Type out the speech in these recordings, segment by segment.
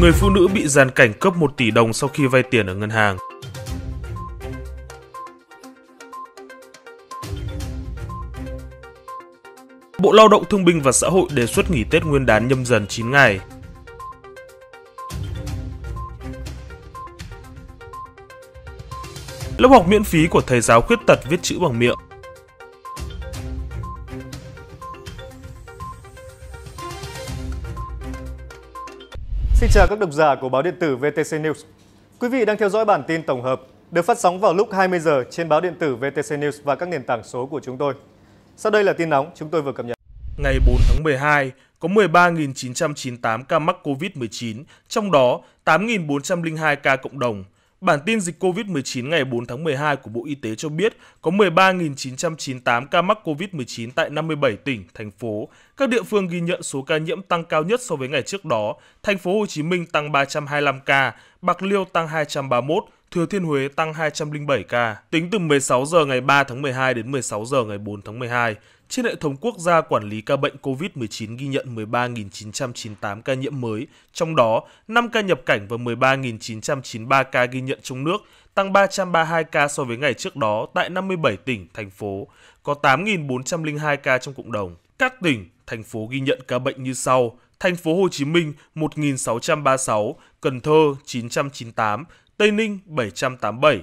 Người phụ nữ bị giàn cảnh cấp 1 tỷ đồng sau khi vay tiền ở ngân hàng. Bộ Lao động Thương binh và Xã hội đề xuất nghỉ Tết Nguyên đán nhâm dần 9 ngày. Lớp học miễn phí của thầy giáo khuyết tật viết chữ bằng miệng. chào các độc giả của báo điện tử VTC News. Quý vị đang theo dõi bản tin tổng hợp được phát sóng vào lúc 20 giờ trên báo điện tử VTC News và các nền tảng số của chúng tôi. Sau đây là tin nóng chúng tôi vừa cập nhật. Ngày 4 tháng 12, có 13.998 ca mắc COVID-19, trong đó 8.402 ca cộng đồng, Bản tin dịch COVID-19 ngày 4 tháng 12 của Bộ Y tế cho biết có 13.998 ca mắc COVID-19 tại 57 tỉnh, thành phố. Các địa phương ghi nhận số ca nhiễm tăng cao nhất so với ngày trước đó. Thành phố Hồ Chí Minh tăng 325 ca, Bạc Liêu tăng 231, Thừa Thiên Huế tăng 207 ca. Tính từ 16 giờ ngày 3 tháng 12 đến 16 giờ ngày 4 tháng 12, trên hệ thống quốc gia quản lý ca bệnh COVID-19 ghi nhận 13.998 ca nhiễm mới, trong đó 5 ca nhập cảnh và 13.993 ca ghi nhận trong nước, tăng 332 ca so với ngày trước đó tại 57 tỉnh, thành phố, có 8.402 ca trong cộng đồng. Các tỉnh, thành phố ghi nhận ca bệnh như sau: Thành phố Hồ Chí Minh 1.636, Cần Thơ 998, Tây Ninh 787,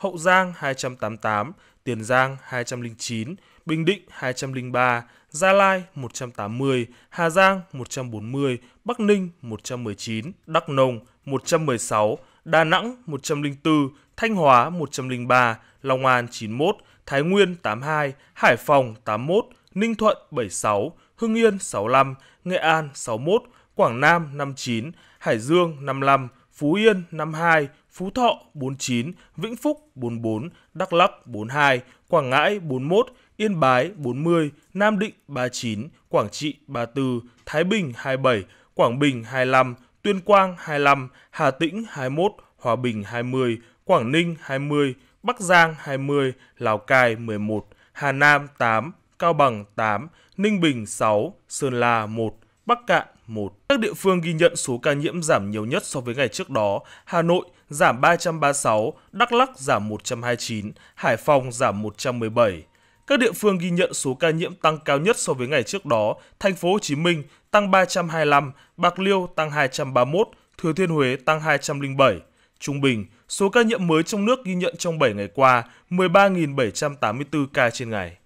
Hậu Giang 288, Tiền Giang 209, Bình Định 203, Gia Lai 180, Hà Giang 140, Bắc Ninh 119, Đắk Nông 116, Đà Nẵng 104, Thanh Hóa 103, Long An 91, Thái Nguyên 82, Hải Phòng 81, Ninh Thuận 76, Hưng Yên 65, Nghệ An 61, Quảng Nam 59, Hải Dương 55, Phú Yên 52, Phú Thọ 49, Vĩnh Phúc 44, Đắk Lắk 42, Quảng Ngãi 41, Yên Bái 40, Nam Định 39, Quảng Trị 34, Thái Bình 27, Quảng Bình 25, Tuyên Quang 25, Hà Tĩnh 21, Hòa Bình 20, Quảng Ninh 20, Bắc Giang 20, Lào Cai 11, Hà Nam 8, Cao Bằng 8, Ninh Bình 6, Sơn La 1, Bắc Cạn 1. Các địa phương ghi nhận số ca nhiễm giảm nhiều nhất so với ngày trước đó, Hà Nội giảm 336, Đắk lắc giảm 129, Hải Phòng giảm 117. Các địa phương ghi nhận số ca nhiễm tăng cao nhất so với ngày trước đó, thành phố Hồ Chí Minh tăng 325, Bạc Liêu tăng 231, Thừa Thiên Huế tăng 207. Trung bình, số ca nhiễm mới trong nước ghi nhận trong 7 ngày qua 13.784 ca trên ngày.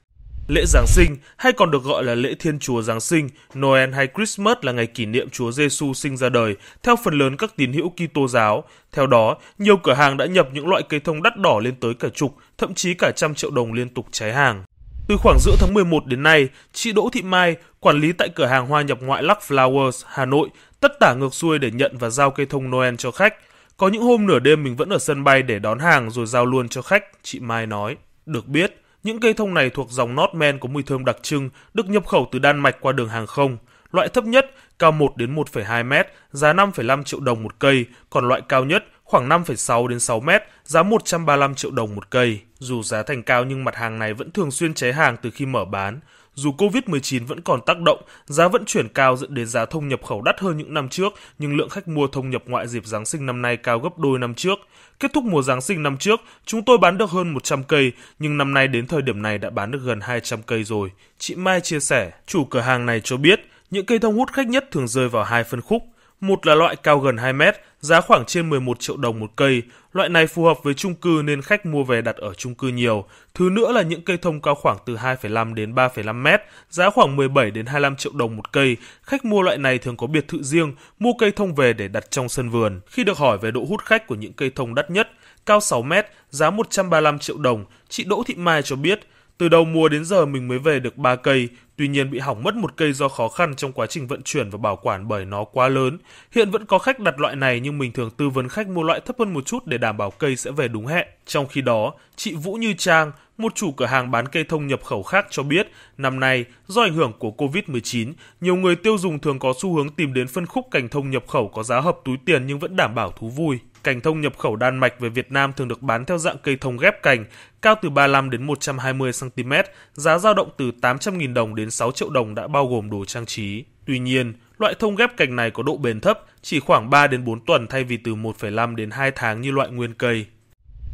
Lễ Giáng sinh hay còn được gọi là lễ Thiên Chúa Giáng sinh, Noel hay Christmas là ngày kỷ niệm Chúa Giêsu sinh ra đời theo phần lớn các tín hữu Kitô giáo. Theo đó, nhiều cửa hàng đã nhập những loại cây thông đắt đỏ lên tới cả chục, thậm chí cả trăm triệu đồng liên tục cháy hàng. Từ khoảng giữa tháng 11 đến nay, chị Đỗ Thị Mai, quản lý tại cửa hàng hoa nhập ngoại Luck Flowers, Hà Nội, tất tả ngược xuôi để nhận và giao cây thông Noel cho khách. Có những hôm nửa đêm mình vẫn ở sân bay để đón hàng rồi giao luôn cho khách, chị Mai nói. Được biết, những cây thông này thuộc dòng Nordman có mùi thơm đặc trưng, được nhập khẩu từ Đan Mạch qua đường hàng không. Loại thấp nhất cao 1 đến 1,2 m giá 5,5 triệu đồng một cây, còn loại cao nhất khoảng 5,6 đến 6 m giá 135 triệu đồng một cây. Dù giá thành cao nhưng mặt hàng này vẫn thường xuyên cháy hàng từ khi mở bán. Dù Covid-19 vẫn còn tác động, giá vẫn chuyển cao dẫn đến giá thông nhập khẩu đắt hơn những năm trước, nhưng lượng khách mua thông nhập ngoại dịp Giáng sinh năm nay cao gấp đôi năm trước. Kết thúc mùa Giáng sinh năm trước, chúng tôi bán được hơn 100 cây, nhưng năm nay đến thời điểm này đã bán được gần 200 cây rồi. Chị Mai chia sẻ, chủ cửa hàng này cho biết, những cây thông hút khách nhất thường rơi vào hai phân khúc, một là loại cao gần 2 mét, giá khoảng trên 11 triệu đồng một cây. Loại này phù hợp với chung cư nên khách mua về đặt ở chung cư nhiều. Thứ nữa là những cây thông cao khoảng từ 2,5 đến 3,5 mét, giá khoảng 17 đến 25 triệu đồng một cây. Khách mua loại này thường có biệt thự riêng, mua cây thông về để đặt trong sân vườn. Khi được hỏi về độ hút khách của những cây thông đắt nhất, cao 6 mét, giá 135 triệu đồng, chị Đỗ Thị Mai cho biết – từ đầu mùa đến giờ mình mới về được 3 cây, tuy nhiên bị hỏng mất một cây do khó khăn trong quá trình vận chuyển và bảo quản bởi nó quá lớn. Hiện vẫn có khách đặt loại này nhưng mình thường tư vấn khách mua loại thấp hơn một chút để đảm bảo cây sẽ về đúng hẹn. Trong khi đó, chị Vũ Như Trang, một chủ cửa hàng bán cây thông nhập khẩu khác cho biết, năm nay, do ảnh hưởng của Covid-19, nhiều người tiêu dùng thường có xu hướng tìm đến phân khúc cành thông nhập khẩu có giá hợp túi tiền nhưng vẫn đảm bảo thú vui. Cành thông nhập khẩu Đan Mạch về Việt Nam thường được bán theo dạng cây thông ghép cành, cao từ 35 đến 120 cm, giá dao động từ 800.000 đồng đến 6 triệu đồng đã bao gồm đồ trang trí. Tuy nhiên, loại thông ghép cành này có độ bền thấp, chỉ khoảng 3 đến 4 tuần thay vì từ 1,5 đến 2 tháng như loại nguyên cây.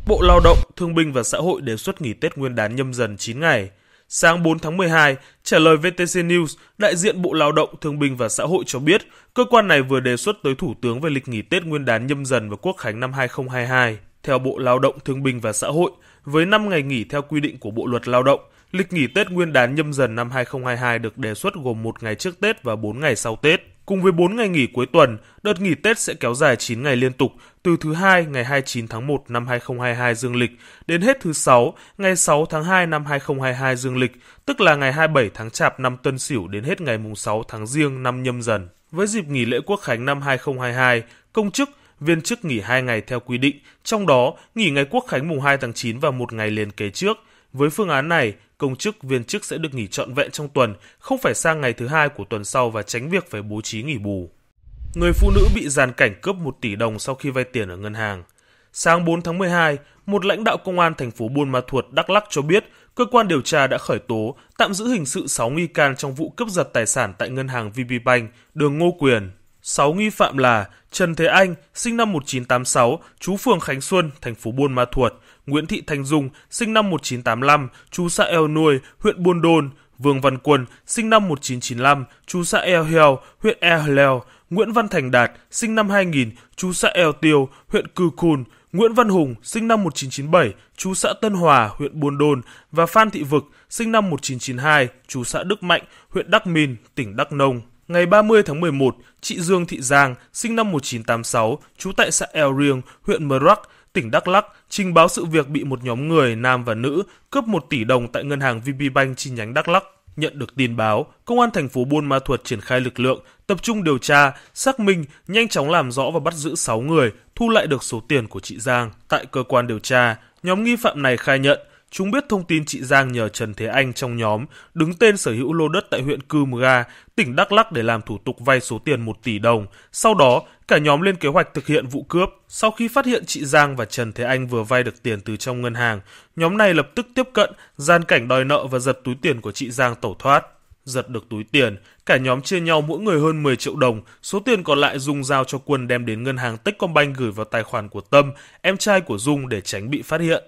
Bộ Lao động, Thương binh và Xã hội đề xuất nghỉ Tết Nguyên đán nhâm dần 9 ngày. Sáng 4 tháng 12, trả lời VTC News, đại diện Bộ Lao động, Thương binh và Xã hội cho biết, cơ quan này vừa đề xuất tới Thủ tướng về lịch nghỉ Tết Nguyên đán nhâm dần và Quốc khánh năm 2022. Theo Bộ Lao động, Thương binh và Xã hội, với 5 ngày nghỉ theo quy định của Bộ Luật Lao động, lịch nghỉ Tết Nguyên đán nhâm dần năm 2022 được đề xuất gồm một ngày trước Tết và 4 ngày sau Tết. Cùng với 4 ngày nghỉ cuối tuần, đợt nghỉ Tết sẽ kéo dài 9 ngày liên tục, từ thứ hai ngày 29 tháng 1 năm 2022 dương lịch đến hết thứ sáu ngày 6 tháng 2 năm 2022 dương lịch, tức là ngày 27 tháng Chạp năm Tân Sửu đến hết ngày mùng 6 tháng Giêng năm Nhâm Dần. Với dịp nghỉ lễ Quốc khánh năm 2022, công chức, viên chức nghỉ 2 ngày theo quy định, trong đó nghỉ ngày Quốc khánh mùng 2 tháng 9 và một ngày liền kế trước – với phương án này, công chức viên chức sẽ được nghỉ trọn vẹn trong tuần, không phải sang ngày thứ hai của tuần sau và tránh việc phải bố trí nghỉ bù. Người phụ nữ bị giàn cảnh cướp 1 tỷ đồng sau khi vay tiền ở ngân hàng. Sáng 4 tháng 12, một lãnh đạo công an thành phố Buôn Ma Thuột, Đắk Lắk cho biết, cơ quan điều tra đã khởi tố, tạm giữ hình sự 6 nghi can trong vụ cướp giật tài sản tại ngân hàng VB Bank, đường Ngô Quyền. 6 nghi phạm là Trần Thế Anh, sinh năm 1986, trú phường Khánh Xuân, thành phố Buôn Ma Thuột, Nguyễn Thị Thanh Dung, sinh năm 1985, chú xã Eo Nuôi, huyện Buôn Đôn, Vương Văn Quân, sinh năm 1995, chú xã Eo Heo, huyện Eo Leo, Nguyễn Văn Thành Đạt, sinh năm 2000, chú xã Eo Tiêu, huyện Cư Cùn, Nguyễn Văn Hùng, sinh năm 1997, chú xã Tân Hòa, huyện Buôn Đôn và Phan Thị Vực, sinh năm 1992, chú xã Đức Mạnh, huyện Đắc Minh, tỉnh Đắk Nông. Ngày 30 tháng 11, chị Dương Thị Giang, sinh năm 1986, trú tại xã Eo Riêng, huyện Mờ Rắc, tỉnh Đắk Lắk trình báo sự việc bị một nhóm người nam và nữ cướp 1 tỷ đồng tại ngân hàng VP Bank chi nhánh Đắk Lắk. Nhận được tin báo, công an thành phố Buôn Ma Thuột triển khai lực lượng, tập trung điều tra, xác minh, nhanh chóng làm rõ và bắt giữ 6 người, thu lại được số tiền của chị Giang. Tại cơ quan điều tra, nhóm nghi phạm này khai nhận Chúng biết thông tin chị Giang nhờ Trần Thế Anh trong nhóm đứng tên sở hữu lô đất tại huyện Cư Mờ Ga, tỉnh Đắk Lắc để làm thủ tục vay số tiền 1 tỷ đồng. Sau đó, cả nhóm lên kế hoạch thực hiện vụ cướp. Sau khi phát hiện chị Giang và Trần Thế Anh vừa vay được tiền từ trong ngân hàng, nhóm này lập tức tiếp cận, gian cảnh đòi nợ và giật túi tiền của chị Giang tẩu thoát. Giật được túi tiền, cả nhóm chia nhau mỗi người hơn 10 triệu đồng, số tiền còn lại Dung giao cho Quân đem đến ngân hàng Techcombank gửi vào tài khoản của Tâm, em trai của Dung để tránh bị phát hiện.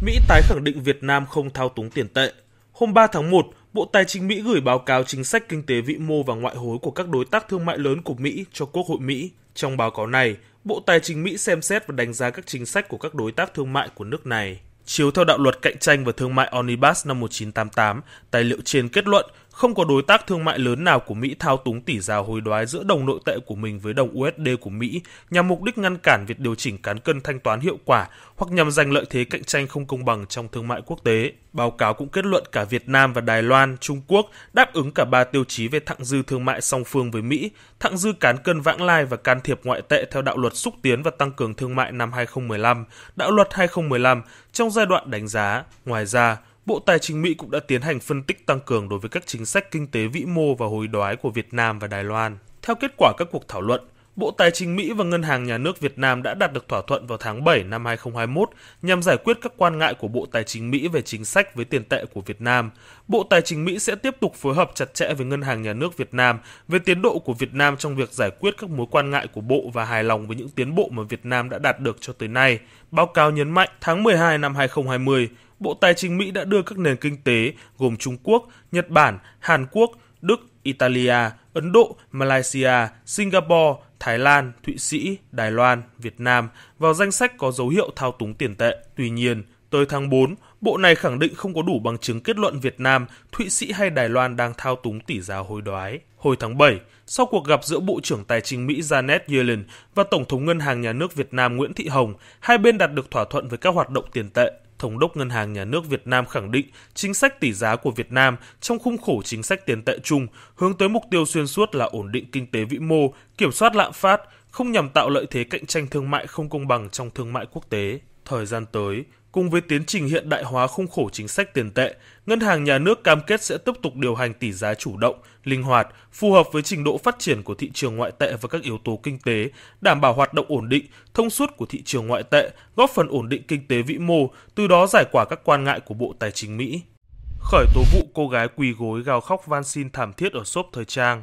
Mỹ tái khẳng định Việt Nam không thao túng tiền tệ. Hôm 3 tháng 1, Bộ Tài chính Mỹ gửi báo cáo chính sách kinh tế vĩ mô và ngoại hối của các đối tác thương mại lớn của Mỹ cho Quốc hội Mỹ. Trong báo cáo này, Bộ Tài chính Mỹ xem xét và đánh giá các chính sách của các đối tác thương mại của nước này. Chiếu theo đạo luật cạnh tranh và thương mại Onibus năm 1988, tài liệu trên kết luận không có đối tác thương mại lớn nào của Mỹ thao túng tỷ giá hối đoái giữa đồng nội tệ của mình với đồng USD của Mỹ nhằm mục đích ngăn cản việc điều chỉnh cán cân thanh toán hiệu quả hoặc nhằm giành lợi thế cạnh tranh không công bằng trong thương mại quốc tế. Báo cáo cũng kết luận cả Việt Nam và Đài Loan, Trung Quốc đáp ứng cả ba tiêu chí về thặng dư thương mại song phương với Mỹ, thặng dư cán cân vãng lai và can thiệp ngoại tệ theo đạo luật xúc tiến và tăng cường thương mại năm 2015, đạo luật 2015 trong giai đoạn đánh giá. Ngoài ra, Bộ Tài chính Mỹ cũng đã tiến hành phân tích tăng cường đối với các chính sách kinh tế vĩ mô và hối đoái của Việt Nam và Đài Loan. Theo kết quả các cuộc thảo luận, Bộ Tài chính Mỹ và Ngân hàng Nhà nước Việt Nam đã đạt được thỏa thuận vào tháng 7 năm 2021 nhằm giải quyết các quan ngại của Bộ Tài chính Mỹ về chính sách với tiền tệ của Việt Nam. Bộ Tài chính Mỹ sẽ tiếp tục phối hợp chặt chẽ với Ngân hàng Nhà nước Việt Nam về tiến độ của Việt Nam trong việc giải quyết các mối quan ngại của Bộ và hài lòng với những tiến bộ mà Việt Nam đã đạt được cho tới nay. Báo cáo nhấn mạnh tháng 12 năm 2020, Bộ Tài chính Mỹ đã đưa các nền kinh tế gồm Trung Quốc, Nhật Bản, Hàn Quốc, Đức, Italia, Ấn Độ, Malaysia, Singapore, Thái Lan, Thụy Sĩ, Đài Loan, Việt Nam vào danh sách có dấu hiệu thao túng tiền tệ. Tuy nhiên, tới tháng 4, bộ này khẳng định không có đủ bằng chứng kết luận Việt Nam, Thụy Sĩ hay Đài Loan đang thao túng tỷ giá hối đoái. Hồi tháng 7, sau cuộc gặp giữa Bộ trưởng Tài chính Mỹ Janet Yellen và Tổng thống Ngân hàng Nhà nước Việt Nam Nguyễn Thị Hồng, hai bên đạt được thỏa thuận về các hoạt động tiền tệ. Thống đốc Ngân hàng Nhà nước Việt Nam khẳng định chính sách tỷ giá của Việt Nam trong khung khổ chính sách tiền tệ chung hướng tới mục tiêu xuyên suốt là ổn định kinh tế vĩ mô, kiểm soát lạm phát, không nhằm tạo lợi thế cạnh tranh thương mại không công bằng trong thương mại quốc tế. Thời gian tới, Cùng với tiến trình hiện đại hóa khung khổ chính sách tiền tệ, Ngân hàng Nhà nước cam kết sẽ tiếp tục điều hành tỷ giá chủ động, linh hoạt, phù hợp với trình độ phát triển của thị trường ngoại tệ và các yếu tố kinh tế, đảm bảo hoạt động ổn định, thông suốt của thị trường ngoại tệ, góp phần ổn định kinh tế vĩ mô, từ đó giải quả các quan ngại của Bộ Tài chính Mỹ. Khởi tố vụ cô gái quỳ gối gào khóc van xin thảm thiết ở shop thời trang.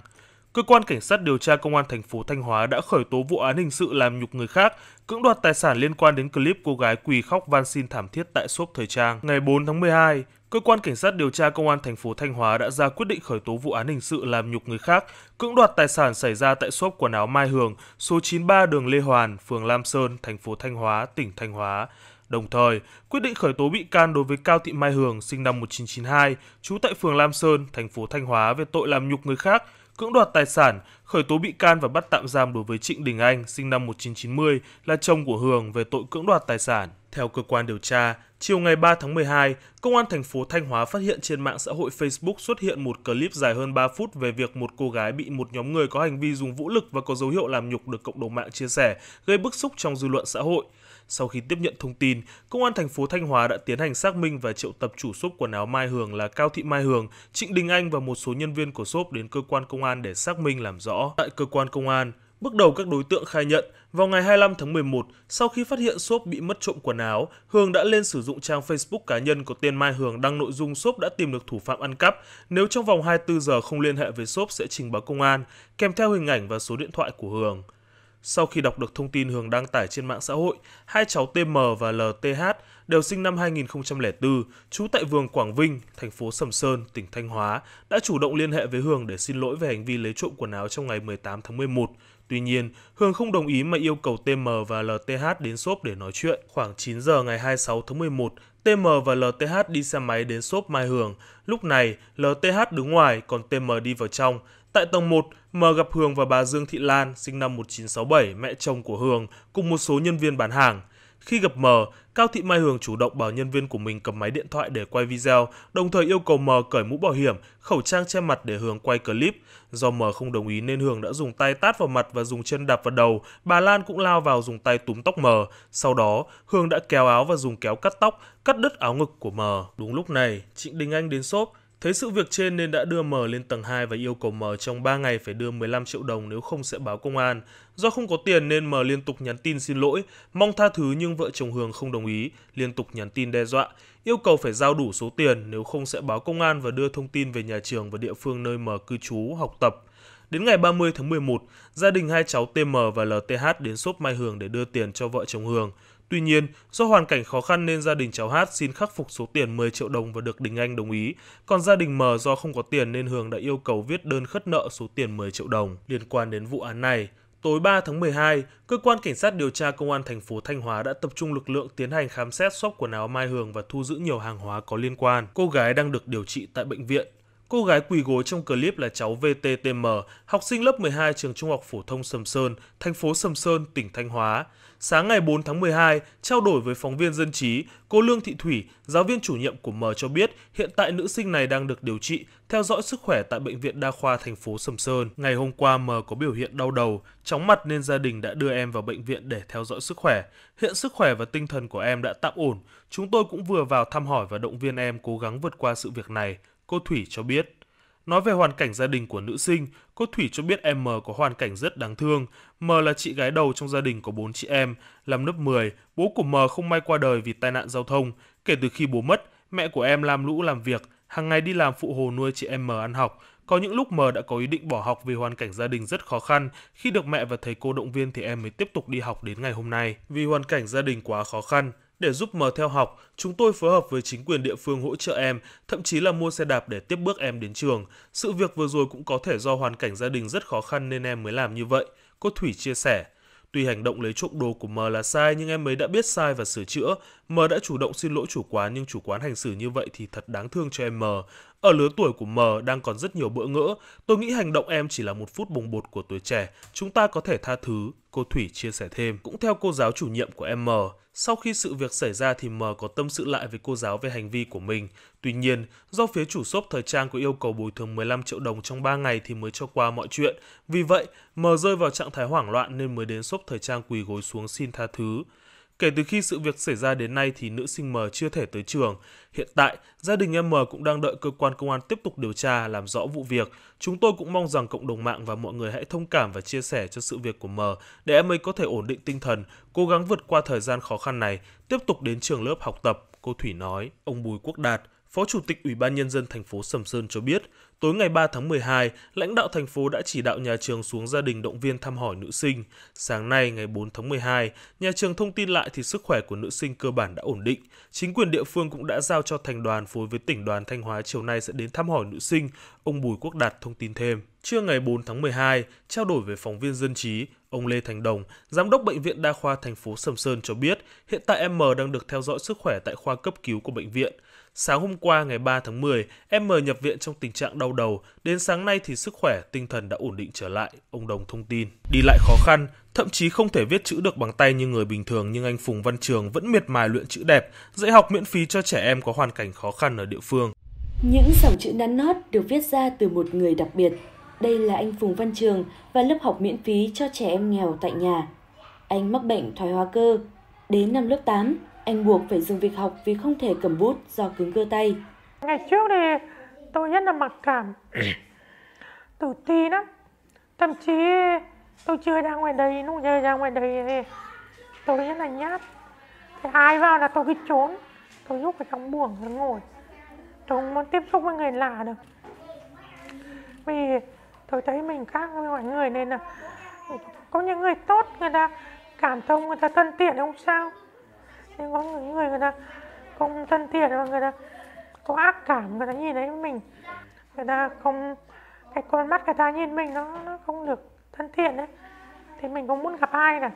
Cơ quan cảnh sát điều tra công an thành phố Thanh Hóa đã khởi tố vụ án hình sự làm nhục người khác Cưỡng đoạt tài sản liên quan đến clip cô gái quỳ khóc van xin thảm thiết tại shop thời trang. Ngày 4 tháng 12, cơ quan cảnh sát điều tra công an thành phố Thanh Hóa đã ra quyết định khởi tố vụ án hình sự làm nhục người khác, cưỡng đoạt tài sản xảy ra tại shop quần áo Mai Hường, số 93 đường Lê Hoàn, phường Lam Sơn, thành phố Thanh Hóa, tỉnh Thanh Hóa. Đồng thời, quyết định khởi tố bị can đối với Cao Thị Mai Hường, sinh năm 1992, trú tại phường Lam Sơn, thành phố Thanh Hóa về tội làm nhục người khác, cưỡng đoạt tài sản, khởi tố bị can và bắt tạm giam đối với Trịnh Đình Anh, sinh năm 1990, là chồng của Hường về tội cưỡng đoạt tài sản. Theo cơ quan điều tra, chiều ngày 3 tháng 12, công an thành phố Thanh Hóa phát hiện trên mạng xã hội Facebook xuất hiện một clip dài hơn 3 phút về việc một cô gái bị một nhóm người có hành vi dùng vũ lực và có dấu hiệu làm nhục được cộng đồng mạng chia sẻ, gây bức xúc trong dư luận xã hội. Sau khi tiếp nhận thông tin, Công an thành phố Thanh Hóa đã tiến hành xác minh và triệu tập chủ shop quần áo Mai Hường là Cao Thị Mai Hường, Trịnh Đình Anh và một số nhân viên của shop đến cơ quan công an để xác minh làm rõ. Tại cơ quan công an, Bước đầu các đối tượng khai nhận, vào ngày 25 tháng 11, sau khi phát hiện shop bị mất trộm quần áo, Hường đã lên sử dụng trang Facebook cá nhân có tên Mai Hường đăng nội dung shop đã tìm được thủ phạm ăn cắp. Nếu trong vòng 24 giờ không liên hệ với shop sẽ trình báo công an, kèm theo hình ảnh và số điện thoại của Hường. Sau khi đọc được thông tin Hường đăng tải trên mạng xã hội, hai cháu TM và LTH đều sinh năm 2004, trú tại vườn Quảng Vinh, thành phố Sầm Sơn, tỉnh Thanh Hóa, đã chủ động liên hệ với Hường để xin lỗi về hành vi lấy trộm quần áo trong ngày 18 tháng 11. Tuy nhiên, Hường không đồng ý mà yêu cầu TM và LTH đến shop để nói chuyện. Khoảng 9 giờ ngày 26 tháng 11, TM và LTH đi xe máy đến shop Mai Hường. Lúc này, LTH đứng ngoài, còn TM đi vào trong. Tại tầng 1, M gặp Hường và bà Dương Thị Lan, sinh năm 1967, mẹ chồng của Hường, cùng một số nhân viên bán hàng. Khi gặp M, Cao Thị Mai Hường chủ động bảo nhân viên của mình cầm máy điện thoại để quay video, đồng thời yêu cầu M cởi mũ bảo hiểm, khẩu trang che mặt để Hường quay clip. Do M không đồng ý nên Hường đã dùng tay tát vào mặt và dùng chân đạp vào đầu, bà Lan cũng lao vào dùng tay túm tóc M. Sau đó, Hường đã kéo áo và dùng kéo cắt tóc, cắt đứt áo ngực của M. Đúng lúc này, Trịnh Đình Anh đến xốp, Thấy sự việc trên nên đã đưa M lên tầng 2 và yêu cầu M trong 3 ngày phải đưa 15 triệu đồng nếu không sẽ báo công an. Do không có tiền nên M liên tục nhắn tin xin lỗi, mong tha thứ nhưng vợ chồng Hường không đồng ý, liên tục nhắn tin đe dọa, yêu cầu phải giao đủ số tiền nếu không sẽ báo công an và đưa thông tin về nhà trường và địa phương nơi M cư trú, học tập. Đến ngày 30 tháng 11, gia đình hai cháu TM và LTH đến shop Mai Hường để đưa tiền cho vợ chồng Hường. Tuy nhiên, do hoàn cảnh khó khăn nên gia đình cháu Hát xin khắc phục số tiền 10 triệu đồng và được Đình Anh đồng ý. Còn gia đình M do không có tiền nên Hường đã yêu cầu viết đơn khất nợ số tiền 10 triệu đồng. Liên quan đến vụ án này, Tối 3 tháng 12, cơ quan cảnh sát điều tra công an thành phố Thanh Hóa đã tập trung lực lượng tiến hành khám xét shop quần áo Mai Hường và thu giữ nhiều hàng hóa có liên quan. Cô gái đang được điều trị tại bệnh viện. Cô gái quỳ gối trong clip là cháu VTTM, học sinh lớp 12 trường Trung học phổ thông Sầm Sơn, thành phố Sầm Sơn, tỉnh Thanh Hóa. Sáng ngày 4 tháng 12, trao đổi với phóng viên dân trí, cô Lương Thị Thủy, giáo viên chủ nhiệm của M cho biết hiện tại nữ sinh này đang được điều trị, theo dõi sức khỏe tại Bệnh viện Đa khoa thành phố Sầm Sơn. Ngày hôm qua M có biểu hiện đau đầu, chóng mặt nên gia đình đã đưa em vào bệnh viện để theo dõi sức khỏe. Hiện sức khỏe và tinh thần của em đã tạm ổn. Chúng tôi cũng vừa vào thăm hỏi và động viên em cố gắng vượt qua sự việc này cô Thủy cho biết. Nói về hoàn cảnh gia đình của nữ sinh, cô Thủy cho biết em M có hoàn cảnh rất đáng thương. M là chị gái đầu trong gia đình có bốn chị em, làm lớp 10, bố của M không may qua đời vì tai nạn giao thông. Kể từ khi bố mất, mẹ của em làm lũ làm việc, hàng ngày đi làm phụ hồ nuôi chị em M ăn học. Có những lúc M đã có ý định bỏ học vì hoàn cảnh gia đình rất khó khăn, khi được mẹ và thầy cô động viên thì em mới tiếp tục đi học đến ngày hôm nay. Vì hoàn cảnh gia đình quá khó khăn, để giúp mờ theo học, chúng tôi phối hợp với chính quyền địa phương hỗ trợ em, thậm chí là mua xe đạp để tiếp bước em đến trường. Sự việc vừa rồi cũng có thể do hoàn cảnh gia đình rất khó khăn nên em mới làm như vậy, cô Thủy chia sẻ. Tuy hành động lấy trộm đồ của mờ là sai nhưng em mới đã biết sai và sửa chữa, M đã chủ động xin lỗi chủ quán nhưng chủ quán hành xử như vậy thì thật đáng thương cho em M. Ở lứa tuổi của M đang còn rất nhiều bỡ ngỡ, tôi nghĩ hành động em chỉ là một phút bùng bột của tuổi trẻ, chúng ta có thể tha thứ, cô Thủy chia sẻ thêm. Cũng theo cô giáo chủ nhiệm của M, sau khi sự việc xảy ra thì M có tâm sự lại với cô giáo về hành vi của mình. Tuy nhiên, do phía chủ shop thời trang có yêu cầu bồi thường 15 triệu đồng trong 3 ngày thì mới cho qua mọi chuyện. Vì vậy, M rơi vào trạng thái hoảng loạn nên mới đến shop thời trang quỳ gối xuống xin tha thứ. Kể từ khi sự việc xảy ra đến nay thì nữ sinh M chưa thể tới trường. Hiện tại, gia đình em M cũng đang đợi cơ quan công an tiếp tục điều tra, làm rõ vụ việc. Chúng tôi cũng mong rằng cộng đồng mạng và mọi người hãy thông cảm và chia sẻ cho sự việc của M để em ấy có thể ổn định tinh thần, cố gắng vượt qua thời gian khó khăn này, tiếp tục đến trường lớp học tập, cô Thủy nói, ông Bùi Quốc Đạt, Phó Chủ tịch Ủy ban Nhân dân thành phố Sầm Sơn cho biết, tối ngày 3 tháng 12, lãnh đạo thành phố đã chỉ đạo nhà trường xuống gia đình động viên thăm hỏi nữ sinh. Sáng nay, ngày 4 tháng 12, nhà trường thông tin lại thì sức khỏe của nữ sinh cơ bản đã ổn định. Chính quyền địa phương cũng đã giao cho thành đoàn phối với tỉnh đoàn Thanh Hóa chiều nay sẽ đến thăm hỏi nữ sinh, ông Bùi Quốc Đạt thông tin thêm. Trưa ngày 4 tháng 12, trao đổi với phóng viên dân trí, ông Lê Thành Đồng, giám đốc bệnh viện đa khoa thành phố Sầm Sơn cho biết, hiện tại em M đang được theo dõi sức khỏe tại khoa cấp cứu của bệnh viện. Sáng hôm qua ngày 3 tháng 10, em M nhập viện trong tình trạng đau đầu, đến sáng nay thì sức khỏe, tinh thần đã ổn định trở lại, ông Đồng thông tin. Đi lại khó khăn, thậm chí không thể viết chữ được bằng tay như người bình thường nhưng anh Phùng Văn Trường vẫn miệt mài luyện chữ đẹp, dạy học miễn phí cho trẻ em có hoàn cảnh khó khăn ở địa phương. Những dòng chữ nắn nót được viết ra từ một người đặc biệt. Đây là anh Phùng Văn Trường và lớp học miễn phí cho trẻ em nghèo tại nhà. Anh mắc bệnh thoái hóa cơ. Đến năm lớp 8, anh buộc phải dừng việc học vì không thể cầm bút do cứng cơ tay. Ngày trước thì tôi rất là mặc cảm, tự ti lắm. Thậm chí tôi chưa ra ngoài đây, lúc giờ ra ngoài đây thì tôi rất là nhát. Thì ai vào là tôi cứ trốn, tôi rút vào trong buồng tôi ngồi. Tôi không muốn tiếp xúc với người lạ được. Vì tôi thấy mình khác với mọi người nên là có những người tốt người ta cảm thông người ta thân thiện không sao chứ có những người người ta không thân thiện mà người ta có ác cảm người ta nhìn thấy mình người ta không cái con mắt người ta nhìn mình nó, nó không được thân thiện đấy thì mình cũng muốn gặp ai cả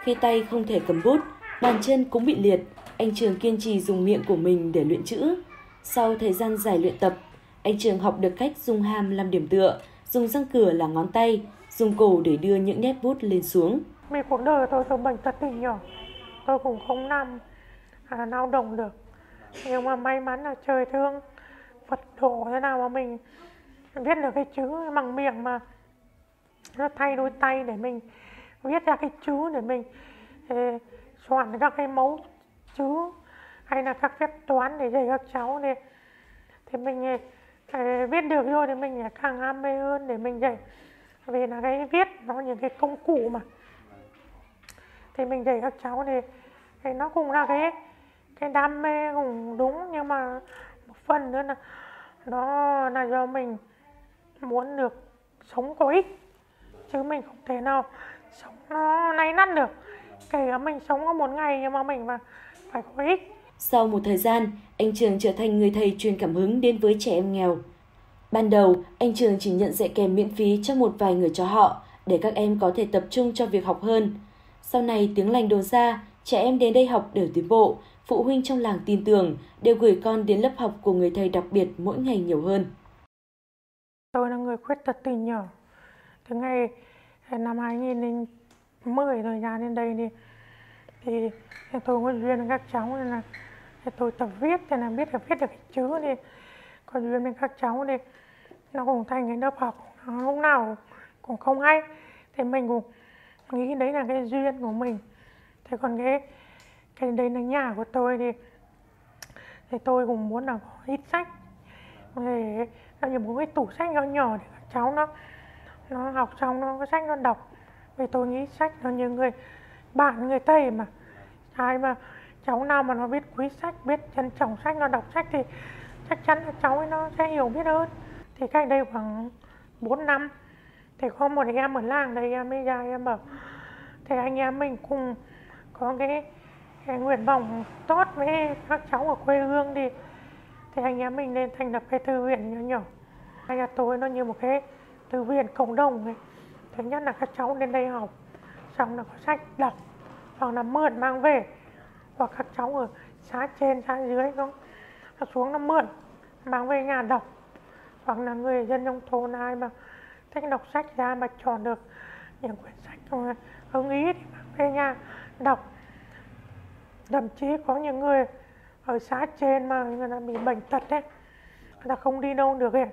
khi tay không thể cầm bút bàn chân cũng bị liệt anh trường kiên trì dùng miệng của mình để luyện chữ sau thời gian dài luyện tập anh trường học được cách dùng hàm làm điểm tựa dùng răng cửa là ngón tay dùng cổ để đưa những nét bút lên xuống Mình cuộc đời tôi tôi bệnh tật tình nhỏ tôi cũng không làm à, lao động được nhưng mà may mắn là trời thương phật độ thế nào mà mình viết được cái chữ bằng miệng mà nó thay đôi tay để mình viết ra cái chữ để mình eh, soạn các cái mẫu chữ hay là các phép toán để dạy các cháu thì thì mình ờ, viết được rồi thì mình càng ham mê hơn để mình dạy vì là cái viết nó những cái công cụ mà thì mình dạy các cháu thì, thì nó cũng là cái cái đam mê cũng đúng nhưng mà một phần nữa là nó là do mình muốn được sống có ích chứ mình không thể nào sống nó nay năn được kể cả mình sống có một ngày nhưng mà mình mà phải có ích sau một thời gian anh trường trở thành người thầy truyền cảm hứng đến với trẻ em nghèo ban đầu anh trường chỉ nhận dạy kèm miễn phí cho một vài người cho họ để các em có thể tập trung cho việc học hơn sau này tiếng lành đồn ra, trẻ em đến đây học đều tiến bộ, phụ huynh trong làng tin tưởng đều gửi con đến lớp học của người thầy đặc biệt mỗi ngày nhiều hơn. Tôi là người khuyết tật từ nhỏ. Từ ngày ờ, năm 2010 rồi nhà lên đây thì thì tôi có duyên với các cháu nên là thì tôi tập viết thì là biết là viết được cái chữ thì có duyên với các cháu thì nó cũng thành cái lớp học nó lúc nào cũng không hay thì mình cũng nghĩ đấy là cái duyên của mình thế còn cái cái đấy là nhà của tôi thì thì tôi cũng muốn là có ít sách để là một cái tủ sách nhỏ nhỏ để các cháu nó nó học xong nó có sách nó đọc vì tôi nghĩ sách nó như người bạn người thầy mà ai mà cháu nào mà nó biết quý sách biết trân trọng sách nó đọc sách thì chắc chắn là cháu ấy nó sẽ hiểu biết hơn thì cách đây khoảng 4 năm thì có một anh em ở làng đấy em mới ra em bảo thì anh em mình cùng có cái, cái nguyện vọng tốt với các cháu ở quê hương đi, thì anh em mình nên thành lập cái thư viện nhỏ nhỏ hay là tôi nó như một cái thư viện cộng đồng ấy thứ nhất là các cháu lên đây học xong là có sách đọc hoặc là mượn mang về hoặc các cháu ở xã trên xã dưới nó xuống nó mượn mang về nhà đọc hoặc là người dân trong thôn ai mà sách đọc sách ra mà chọn được những quyển sách ưng ý thì mang về nhà đọc thậm chí có những người ở xã trên mà người ta bị bệnh tật đấy người ta không đi đâu được ấy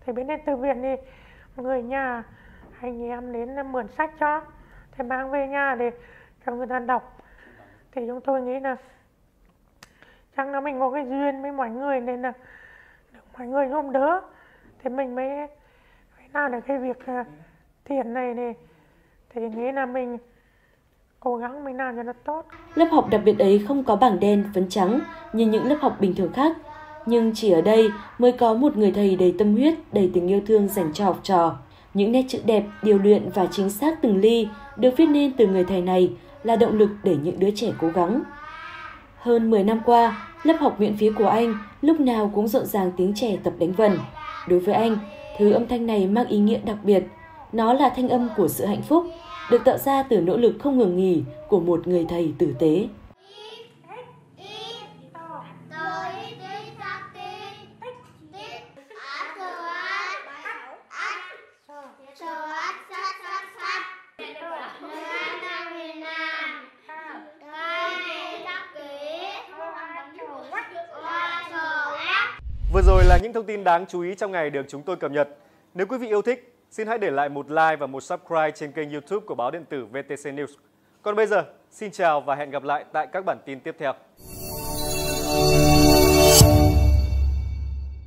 thì bên đến từ viện thì người nhà anh em đến mượn sách cho thì mang về nhà để cho người ta đọc thì chúng tôi nghĩ là chắc là mình có cái duyên với mọi người nên là được mọi người giúp đỡ thì mình mới ra à, được cái việc ờ, thiền này này thì nghĩ là mình cố gắng mình làm cho nó tốt. Lớp học đặc biệt ấy không có bảng đen, phấn trắng như những lớp học bình thường khác. Nhưng chỉ ở đây mới có một người thầy đầy tâm huyết, đầy tình yêu thương dành cho học trò. Những nét chữ đẹp, điều luyện và chính xác từng ly được viết nên từ người thầy này là động lực để những đứa trẻ cố gắng. Hơn 10 năm qua, lớp học miễn phí của anh lúc nào cũng rộn ràng tiếng trẻ tập đánh vần. Đối với anh, Thứ âm thanh này mang ý nghĩa đặc biệt. Nó là thanh âm của sự hạnh phúc, được tạo ra từ nỗ lực không ngừng nghỉ của một người thầy tử tế. những thông tin đáng chú ý trong ngày được chúng tôi cập nhật. Nếu quý vị yêu thích, xin hãy để lại một like và một subscribe trên kênh YouTube của báo điện tử VTC News. Còn bây giờ, xin chào và hẹn gặp lại tại các bản tin tiếp theo.